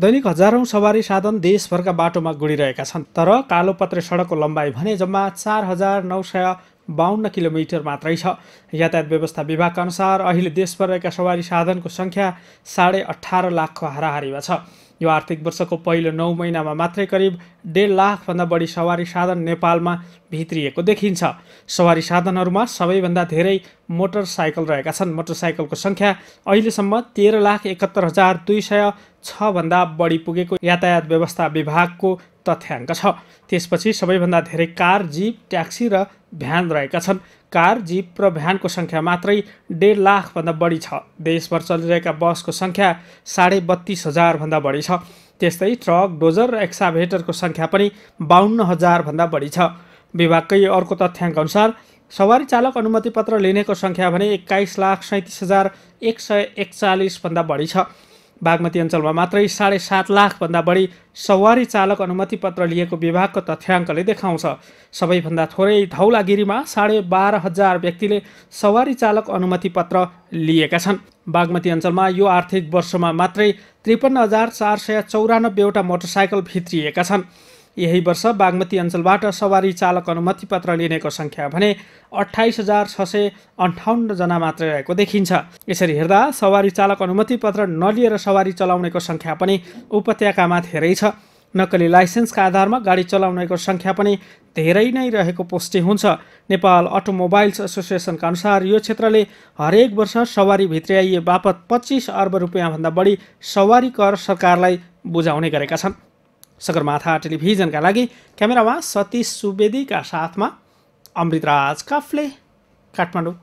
दैनिक हजारौँ सवारी साधन देशभरका बाटोमा गुडिरहेका छन् तर कालोपत्रे सडकको लम्बाइ भने जम्मा चार हजार नौ सय बाहन्न किलोमिटर मात्रै छ यातायात व्यवस्था विभागका अनुसार अहिले देशभर रहेका सवारी साधनको सङ्ख्या साढे अठार लाखको हाराहारीमा छ यो आर्थिक वर्षको पहिलो नौ महिनामा मात्रै करिब डेढ लाखभन्दा बढी सवारी साधन नेपालमा भित्रिएको देखिन्छ सवारी साधनहरूमा सबैभन्दा धेरै मोटरसाइकल रहेका छन् मोटरसाइकलको सङ्ख्या अहिलेसम्म तेह्र लाख एकहत्तर हजार दुई सय छभन्दा बढी पुगेको यातायात व्यवस्था विभागको तथ्याङ्क छ त्यसपछि सबैभन्दा धेरै कार जिप ट्याक्सी र भ्यान रहेका छन् कार जिप र भ्यानको सङ्ख्या मात्रै डेढ लाखभन्दा बढी छ देशभर चलिरहेका बसको सङ्ख्या साढे बत्तिस हजारभन्दा बढी छ त्यस्तै ट्रक डोजर र एक्साभेटरको सङ्ख्या पनि बाहन्न हजारभन्दा बढी छ विभागकै अर्को तथ्याङ्क अनुसार सवारी चालक अनुमति पत्र लिनेको सङ्ख्या भने एक्काइस लाख सैँतिस हजार एक सय एकचालिसभन्दा बढी छ बागमती अञ्चलमा मात्रै साढे सात लाखभन्दा बढी सवारी चालक अनुमति पत्र लिएको विभागको तथ्याङ्कले देखाउँछ सबैभन्दा थोरै धौलागिरीमा साढे बाह्र हजार व्यक्तिले सवारी चालक अनुमति पत्र लिएका छन् बागमती अञ्चलमा यो आर्थिक वर्षमा मात्रै त्रिपन्न हजार चार सय चौरानब्बेवटा मोटरसाइकल भित्रिएका छन् यही वर्ष बागमती अञ्चलबाट सवारी चालक अनुमति पत्र लिनेको सङ्ख्या भने अठाइस हजार छ सय अन्ठाउन्नजना मात्र रहेको देखिन्छ यसरी हेर्दा सवारी चालक अनुमति पत्र नलिएर सवारी चलाउनेको सङ्ख्या पनि उपत्यकामा धेरै छ नक्कली लाइसेन्सका आधारमा गाडी चलाउनेको सङ्ख्या पनि धेरै नै रहेको पुष्टि हुन्छ नेपाल अटोमोबाइल्स एसोसिएसनका अनुसार यो क्षेत्रले हरेक वर्ष सवारी भित्र्याइए बापत पच्चिस अर्ब रुपियाँभन्दा बढी सवारी कर सरकारलाई बुझाउने गरेका छन् सगरमाथा टेलिभिजनका लागि क्यामेरामा सतीश सुवेदीका साथमा अमृतराज काफ्ले काठमाडौँ